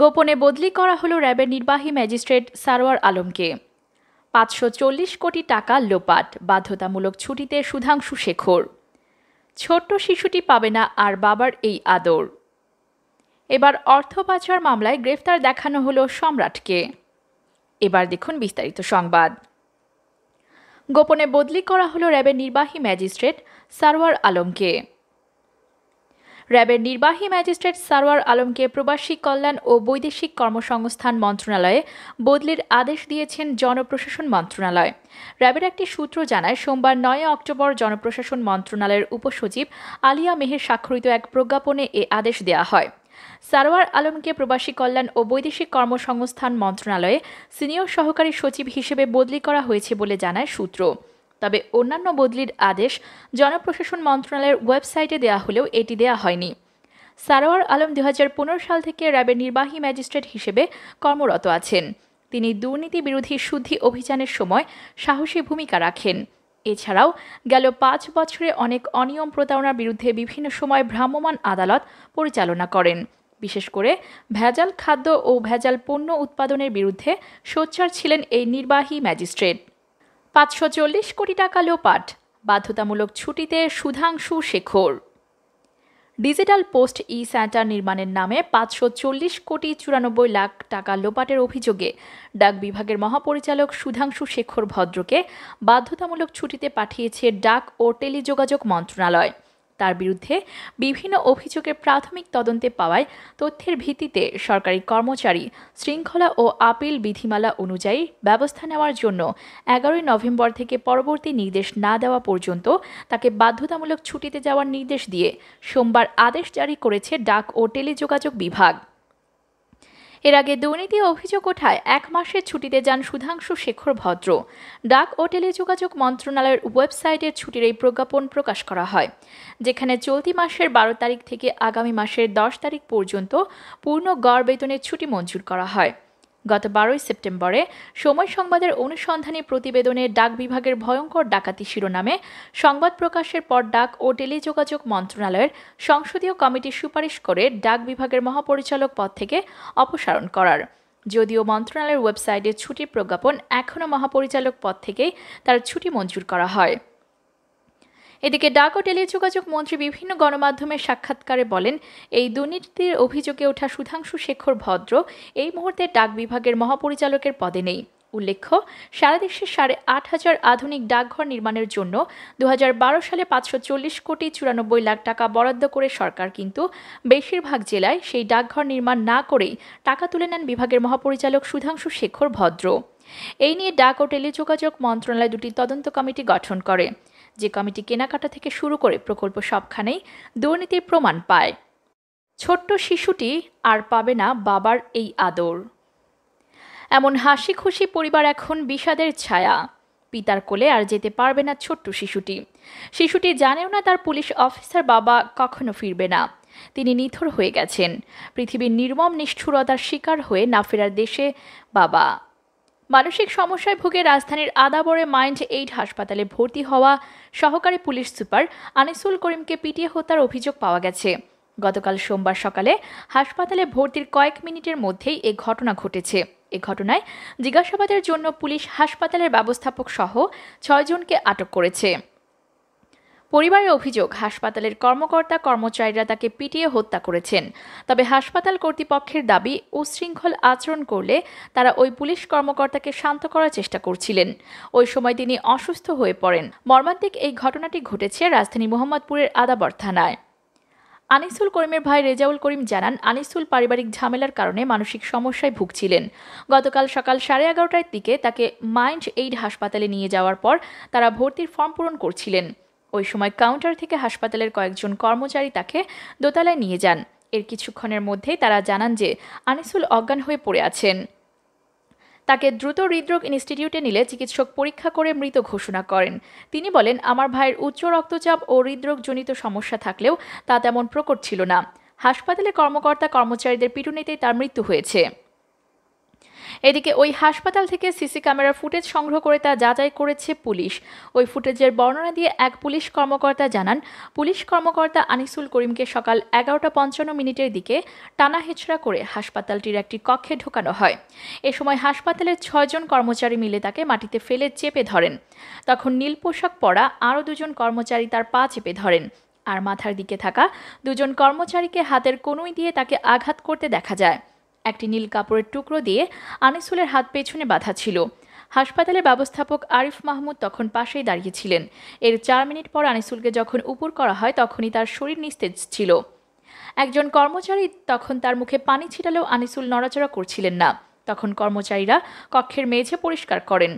গোপনে বদলি করা হলো র্যাবের নির্বাহী ম্যাজিস্ট্রেট সারোয়ার আলমকে পাঁচশো চল্লিশ কোটি টাকা লোপাট বাধ্যতামূলক ছুটিতে সুধাংশু শেখর ছোট্ট শিশুটি পাবে না আর বাবার এই আদর এবার অর্থ পাচার মামলায় গ্রেফতার দেখানো হল সম্রাটকে এবার দেখুন বিস্তারিত সংবাদ গোপনে বদলি করা হলো র্যাবের নির্বাহী ম্যাজিস্ট্রেট সারোয়ার আলমকে র্যাবের নির্বাহী ম্যাজিস্ট্রেট সারোয়ার আলমকে প্রবাসী কল্যাণ ও বৈদেশিক কর্মসংস্থান মন্ত্রণালয়ে বদলির আদেশ দিয়েছেন জনপ্রশাসন মন্ত্রণালয় র্যাবের একটি সূত্র জানায় সোমবার নয় অক্টোবর জনপ্রশাসন মন্ত্রণালয়ের উপসচিব আলিয়া মেহের স্বাক্ষরিত এক প্রজ্ঞাপনে এ আদেশ দেওয়া হয় সারওয়ার আলমকে প্রবাসী কল্যাণ ও বৈদেশিক কর্মসংস্থান মন্ত্রণালয়ে সিনিয়র সহকারী সচিব হিসেবে বদলি করা হয়েছে বলে জানায় সূত্র তবে অন্যান্য বদলির আদেশ জনপ্রশাসন মন্ত্রণালয়ের ওয়েবসাইটে দেয়া হলেও এটি দেয়া হয়নি সারোয়ার আলম দু সাল থেকে র্যাবের নির্বাহী ম্যাজিস্ট্রেট হিসেবে কর্মরত আছেন তিনি দুর্নীতি বিরোধী শুদ্ধি অভিযানের সময় সাহসী ভূমিকা রাখেন এছাড়াও গেল পাঁচ বছরে অনেক অনিয়ম প্রতারণার বিরুদ্ধে বিভিন্ন সময় ভ্রাম্যমাণ আদালত পরিচালনা করেন বিশেষ করে ভেজাল খাদ্য ও ভেজাল পণ্য উৎপাদনের বিরুদ্ধে সোচ্চার ছিলেন এই নির্বাহী ম্যাজিস্ট্রেট পাঁচশো চল্লিশ কোটি টাকা লোপাট বাধ্যতামূলক ছুটিতে Sudhanshu Shekhar digital post e centre নির্মাণের নামে পাঁচশো চল্লিশ কোটি চুরানব্বই লাখ টাকা লোপাটের অভিযোগে ডাক বিভাগের মহাপরিচালক সুধাংশু শেখর ভদ্রকে বাধ্যতামূলক ছুটিতে পাঠিয়েছে ডাক ও টেলিযোগাযোগ মন্ত্রণালয় তার বিরুদ্ধে বিভিন্ন অভিযোগের প্রাথমিক তদন্তে পাওয়ায় তথ্যের ভিত্তিতে সরকারি কর্মচারী শৃঙ্খলা ও আপিল বিধিমালা অনুযায়ী ব্যবস্থা নেওয়ার জন্য এগারোই নভেম্বর থেকে পরবর্তী নির্দেশ না দেওয়া পর্যন্ত তাকে বাধ্যতামূলক ছুটিতে যাওয়ার নির্দেশ দিয়ে সোমবার আদেশ জারি করেছে ডাক ও টেলিযোগাযোগ বিভাগ এর আগে দুর্নীতি অভিযোগ ওঠায় এক মাসের ছুটিতে যান সুধাংশু শেখর ভদ্র ডাক ও টেলিযোগাযোগ মন্ত্রণালয়ের ওয়েবসাইটের ছুটির এই প্রজ্ঞাপন প্রকাশ করা হয় যেখানে চলতি মাসের বারো তারিখ থেকে আগামী মাসের দশ তারিখ পর্যন্ত পূর্ণ গড় বেতনের ছুটি মঞ্জুর করা হয় গত বারোই সেপ্টেম্বরে সময় সংবাদের অনুসন্ধানী প্রতিবেদনে ডাক বিভাগের ভয়ঙ্কর ডাকাতি শিরোনামে সংবাদ প্রকাশের পর ডাক ও টেলিযোগাযোগ মন্ত্রণালয়ের সংসদীয় কমিটি সুপারিশ করে ডাক বিভাগের মহাপরিচালক পদ থেকে অপসারণ করার যদিও মন্ত্রণালয়ের ওয়েবসাইটে ছুটির প্রজ্ঞাপন এখনও মহাপরিচালক পদ থেকেই তার ছুটি মঞ্জুর করা হয় এদিকে ডাক ও টেলিযোগাযোগ মন্ত্রী বিভিন্ন গণমাধ্যমের সাক্ষাৎকারে বলেন এই দুর্নীতির অভিযোগে ওঠা সুধাংশু শেখর ভদ্র এই মুহূর্তে ডাক বিভাগের মহাপরিচালকের পদে নেই উল্লেখ্য সারা দেশে সাড়ে আট হাজার আধুনিক ডাকঘর নির্মাণের জন্য দু সালে পাঁচশো চল্লিশ কোটি চুরানব্বই লাখ টাকা বরাদ্দ করে সরকার কিন্তু বেশিরভাগ জেলায় সেই ডাকঘর নির্মাণ না করেই টাকা তুলে নেন বিভাগের মহাপরিচালক সুধাংশু শেখর ভদ্র এই নিয়ে ডাক ও টেলিযোগাযোগ মন্ত্রণালয় দুটি তদন্ত কমিটি গঠন করে যে কমিটি কেনাকাটা থেকে শুরু করে প্রকল্প সবখানেই দুর্নীতির প্রমাণ পায় ছোট্ট শিশুটি আর পাবে না বাবার এই আদর এমন হাসি খুশি পরিবার এখন বিষাদের ছায়া পিতার কোলে আর যেতে পারবে না ছোট্ট শিশুটি শিশুটি জানেও না তার পুলিশ অফিসার বাবা কখনো ফিরবে না তিনি নিথর হয়ে গেছেন পৃথিবীর নির্মম নিষ্ঠুরতার শিকার হয়ে না ফেরার দেশে বাবা মানসিক সমস্যায় ভুগে রাজধানীর আদাবরে মাইন্ড এইড হাসপাতালে ভর্তি হওয়া সহকারী পুলিশ সুপার আনিসুল করিমকে পিটিয়ে হত্যার অভিযোগ পাওয়া গেছে গতকাল সোমবার সকালে হাসপাতালে ভর্তির কয়েক মিনিটের মধ্যেই এ ঘটনা ঘটেছে এ ঘটনায় জিজ্ঞাসাবাদের জন্য পুলিশ হাসপাতালের ব্যবস্থাপক সহ ছয়জনকে আটক করেছে পরিবারের অভিযোগ হাসপাতালের কর্মকর্তা কর্মচারীরা তাকে পিটিয়ে হত্যা করেছেন তবে হাসপাতাল কর্তৃপক্ষের দাবি উচ্ছৃঙ্খল আচরণ করলে তারা ওই পুলিশ কর্মকর্তাকে শান্ত করার চেষ্টা করছিলেন ওই সময় তিনি অসুস্থ হয়ে পড়েন মর্মান্তিক এই ঘটনাটি ঘটেছে রাজধানী মোহাম্মদপুরের আদাবর থানায় আনিসুল করিমের ভাই রেজাউল করিম জানান আনিসুল পারিবারিক ঝামেলার কারণে মানসিক সমস্যায় ভুগছিলেন গতকাল সকাল সাড়ে এগারোটার দিকে তাকে মাইন্ড এইড হাসপাতালে নিয়ে যাওয়ার পর তারা ভর্তির ফর্ম পূরণ করছিলেন ওই সময় কাউন্টার থেকে হাসপাতালের কয়েকজন কর্মচারী তাকে দোতলায় নিয়ে যান এর কিছুক্ষণের মধ্যেই তারা জানান যে আনিসুল অজ্ঞান হয়ে পড়ে আছেন তাকে দ্রুত হৃদরোগ ইনস্টিটিউটে নিলে চিকিৎসক পরীক্ষা করে মৃত ঘোষণা করেন তিনি বলেন আমার ভাইয়ের উচ্চ রক্তচাপ ও হৃদরোগজনিত সমস্যা থাকলেও তা তেমন প্রকট ছিল না হাসপাতালে কর্মকর্তা কর্মচারীদের পিটুনিতেই তার মৃত্যু হয়েছে এদিকে ওই হাসপাতাল থেকে সিসি ক্যামেরার ফুটেজ সংগ্রহ করে তা যাচাই করেছে পুলিশ ওই ফুটেজের বর্ণনা দিয়ে এক পুলিশ কর্মকর্তা জানান পুলিশ কর্মকর্তা আনিসুল করিমকে সকাল এগারোটা পঞ্চান্ন মিনিটের দিকে টানা হেচড়া করে হাসপাতালটির একটি কক্ষে ঢোকানো হয় এ সময় হাসপাতালের ছয়জন কর্মচারী মিলে তাকে মাটিতে ফেলে চেপে ধরেন তখন নীল পোশাক পরা আরও দুজন কর্মচারী তার পা চেপে ধরেন আর মাথার দিকে থাকা দুজন কর্মচারীকে হাতের কনুই দিয়ে তাকে আঘাত করতে দেখা যায় একটি নীল কাপড়ের টুকরো দিয়ে আনিসুলের হাত পেছনে বাঁধা ছিল হাসপাতালের ব্যবস্থাপক আরিফ মাহমুদ তখন পাশেই দাঁড়িয়েছিলেন এর চার মিনিট পর আনিসুলকে যখন উপর করা হয় তখনই তার শরীর নিস্তেজ ছিল একজন কর্মচারী তখন তার মুখে পানি ছিটালেও আনিসুল নড়াচড়া করছিলেন না তখন কর্মচারীরা কক্ষের মেঝে পরিষ্কার করেন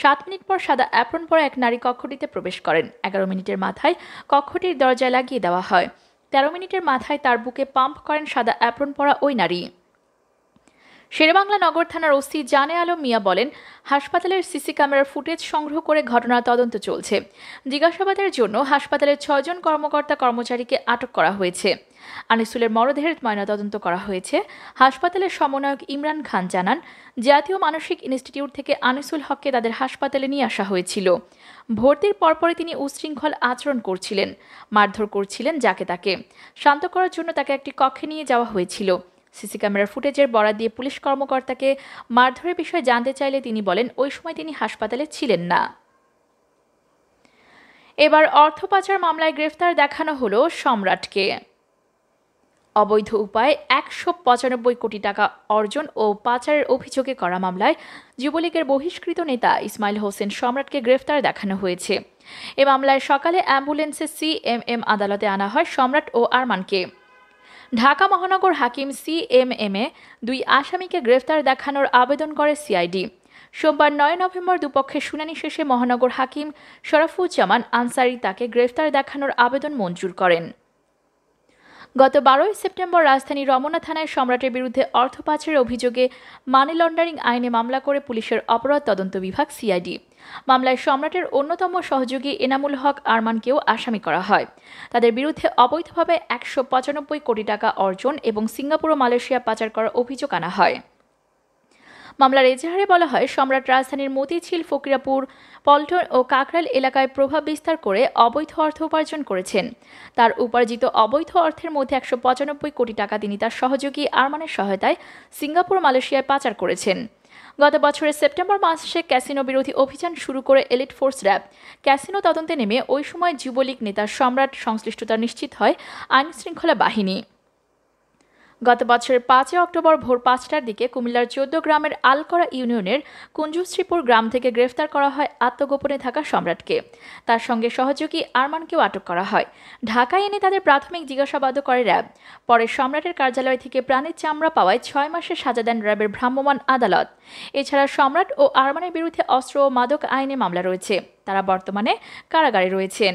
সাত মিনিট পর সাদা অ্যাপ্রন পরা এক নারী কক্ষটিতে প্রবেশ করেন এগারো মিনিটের মাথায় কক্ষটির দরজায় লাগিয়ে দেওয়া হয় তেরো মিনিটের মাথায় তার বুকে পাম্প করেন সাদা অ্যাপ্রন পরা ওই নারী শেরবাংলা নগর থানার ওসি জানে আলম মিয়া বলেন হাসপাতালের সিসি ক্যামেরার ফুটেজ সংগ্রহ করে ঘটনার তদন্ত চলছে জিজ্ঞাসাবাদের জন্য হাসপাতালের ছয়জন কর্মকর্তা কর্মচারীকে আটক করা হয়েছে আনিসুলের মরদেহের ময়নাতদন্ত করা হয়েছে হাসপাতালের সমন্বয়ক ইমরান খান জানান জাতীয় মানসিক ইনস্টিটিউট থেকে আনিসুল হককে তাদের হাসপাতালে নিয়ে আসা হয়েছিল ভর্তির পরপরই তিনি উশৃঙ্খল আচরণ করছিলেন মারধর করছিলেন যাকে তাকে শান্ত করার জন্য তাকে একটি কক্ষে নিয়ে যাওয়া হয়েছিল সিসি ক্যামেরার ফুটেজের বরাদ দিয়ে পুলিশ কর্মকর্তাকে মারধরের বিষয়ে জানতে চাইলে তিনি বলেন ওই সময় তিনি হাসপাতালে ছিলেন না এবার অর্থ পাচার মামলায় গ্রেফতার দেখানো হল সম্রাটকে অবৈধ উপায়ে একশো পঁচানব্বই কোটি টাকা অর্জন ও পাচারের অভিযোগে করা মামলায় যুবলীগের বহিষ্কৃত নেতা ইসমাইল হোসেন সম্রাটকে গ্রেফতার দেখানো হয়েছে এ মামলায় সকালে অ্যাম্বুলেন্সে সিএমএম আদালতে আনা হয় সম্রাট ও আরমানকে ঢাকা মহানগর হাকিম সি এম এম এ দুই আসামিকে গ্রেফতার দেখানোর আবেদন করে সিআইডি সোমবার নয় নভেম্বর দুপক্ষের শুনানি শেষে মহানগর হাকিম শরাফুজ্জামান আনসারি তাকে গ্রেফতার দেখানোর আবেদন মঞ্জুর করেন গত বারোই সেপ্টেম্বর রাজধানী রমনা থানায় সম্রাটের বিরুদ্ধে অর্থ পাচারের অভিযোগে মানি লন্ডারিং আইনে মামলা করে পুলিশের অপরাধ তদন্ত বিভাগ সিআইডি মামলায় সম্রাটের অন্যতম সহযোগী এনামুল হক আরমানকেও আসামি করা হয় তাদের বিরুদ্ধে অবৈধভাবে একশো পঁচানব্বই কোটি টাকা অর্জন এবং সিঙ্গাপুর ও মালয়েশিয়া পাচার করার অভিযোগ আনা হয় মামলার এজাহারে বলা হয় সম্রাট রাজধানীর মতিঝিল ফকিরাপুর পল্টন ও কাকরাল এলাকায় প্রভাব বিস্তার করে অবৈধ অর্থ উপার্জন করেছেন তার উপার্জিত অবৈধ অর্থের মধ্যে একশো পঁচানব্বই কোটি টাকা তিনি তার সহযোগী আরমানের সহায়তায় সিঙ্গাপুর মালয়েশিয়ায় পাচার করেছেন গত বছরের সেপ্টেম্বর মাসে ক্যাসিনো বিরোধী অভিযান শুরু করে এলিট ফোর্স র্যাব ক্যাসিনো তদন্তে নেমে ওই সময় যুবলীগ নেতা সম্রাট সংশ্লিষ্টতা নিশ্চিত হয় আইনশৃঙ্খলা বাহিনী গত বছরের পাঁচই অক্টোবর ভোর পাঁচটার দিকে কুমিল্লার চোদ্দ গ্রামের আলকরা ইউনিয়নের কুঞ্জুশ্রীপুর গ্রাম থেকে গ্রেফতার করা হয় আত্মগোপনে থাকা সম্রাটকে তার সঙ্গে সহযোগী আরমানকেও আটক করা হয় ঢাকায় এনে তাদের প্রাথমিক জিজ্ঞাসাবাদও করে র্যাব পরে সম্রাটের কার্যালয় থেকে প্রাণীর চামড়া পাওয়ায় ছয় মাসের সাজা দেন র্যাবের ভ্রাম্যমাণ আদালত এছাড়া সম্রাট ও আরমানের বিরুদ্ধে অস্ত্র ও মাদক আইনে মামলা রয়েছে তারা বর্তমানে কারাগারে রয়েছেন